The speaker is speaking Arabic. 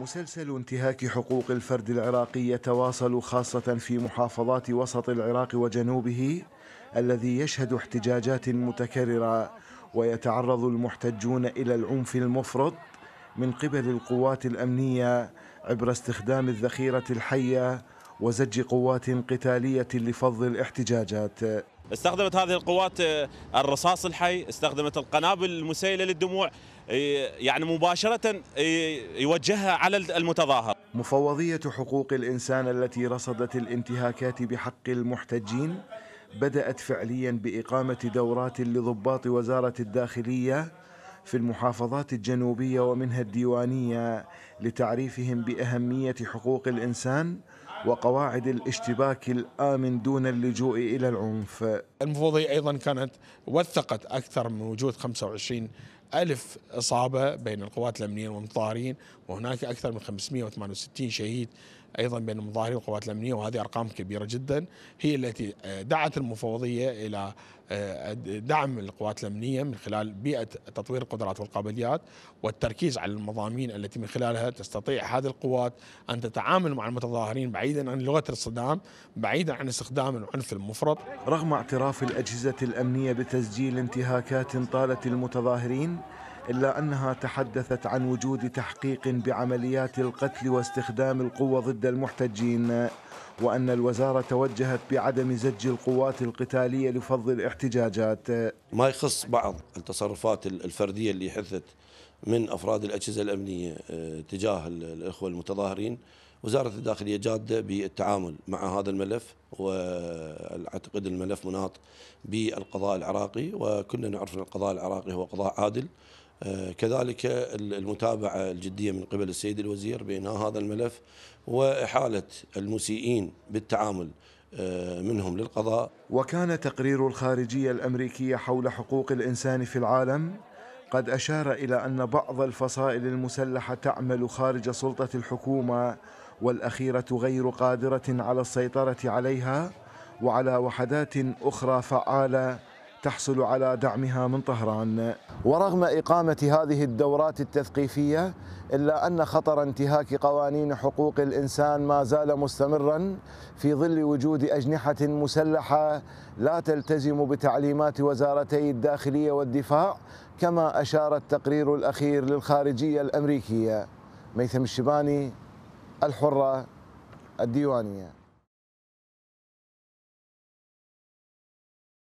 مسلسل انتهاك حقوق الفرد العراقي يتواصل خاصة في محافظات وسط العراق وجنوبه الذي يشهد احتجاجات متكررة ويتعرض المحتجون إلى العنف المفرط من قبل القوات الأمنية عبر استخدام الذخيرة الحية وزج قوات قتالية لفض الاحتجاجات استخدمت هذه القوات آه، الرصاص الحي استخدمت القنابل المسيلة للدموع آه، يعني مباشرة آه، يوجهها على المتظاهر مفوضية حقوق الإنسان التي رصدت الانتهاكات بحق المحتجين بدأت فعليا بإقامة دورات لضباط وزارة الداخلية في المحافظات الجنوبية ومنها الديوانية لتعريفهم بأهمية حقوق الإنسان وقواعد الاشتباك الآمن دون اللجوء إلى العنف المفوضية أيضا كانت وثقت أكثر من وجود 25 ألف إصابة بين القوات الأمنية والمتظاهرين وهناك أكثر من 568 شهيد أيضا بين المتظاهرين والقوات الأمنية وهذه أرقام كبيرة جدا هي التي دعت المفوضية إلى آه، دعم القوات الأمنية من خلال بيئة تطوير القدرات والقابليات والتركيز على المضامين التي من خلالها تستطيع هذه القوات أن تتعامل مع المتظاهرين بعيدا عن لغة الصدام بعيدا عن استخدام العنف المفرط رغم اعتراف الأجهزة الأمنية بتسجيل انتهاكات طالت المتظاهرين إلا أنها تحدثت عن وجود تحقيق بعمليات القتل واستخدام القوة ضد المحتجين وأن الوزارة توجهت بعدم زج القوات القتالية لفض الاحتجاجات ما يخص بعض التصرفات الفردية اللي حدثت من أفراد الأجهزة الأمنية آه، تجاه الإخوة المتظاهرين وزارة الداخلية جادة بالتعامل مع هذا الملف وأعتقد الملف مناط بالقضاء العراقي وكلنا نعرف أن القضاء العراقي هو قضاء عادل آه، كذلك المتابعة الجدية من قبل السيد الوزير بإنهاء هذا الملف وإحالة المسيئين بالتعامل آه، منهم للقضاء وكان تقرير الخارجية الأمريكية حول حقوق الإنسان في العالم قد أشار إلى أن بعض الفصائل المسلحة تعمل خارج سلطة الحكومة والأخيرة غير قادرة على السيطرة عليها وعلى وحدات أخرى فعالة تحصل على دعمها من طهران ورغم إقامة هذه الدورات التثقيفية إلا أن خطر انتهاك قوانين حقوق الإنسان ما زال مستمرا في ظل وجود أجنحة مسلحة لا تلتزم بتعليمات وزارتي الداخلية والدفاع كما أشار التقرير الأخير للخارجية الأمريكية ميثم الشباني الحرة الديوانية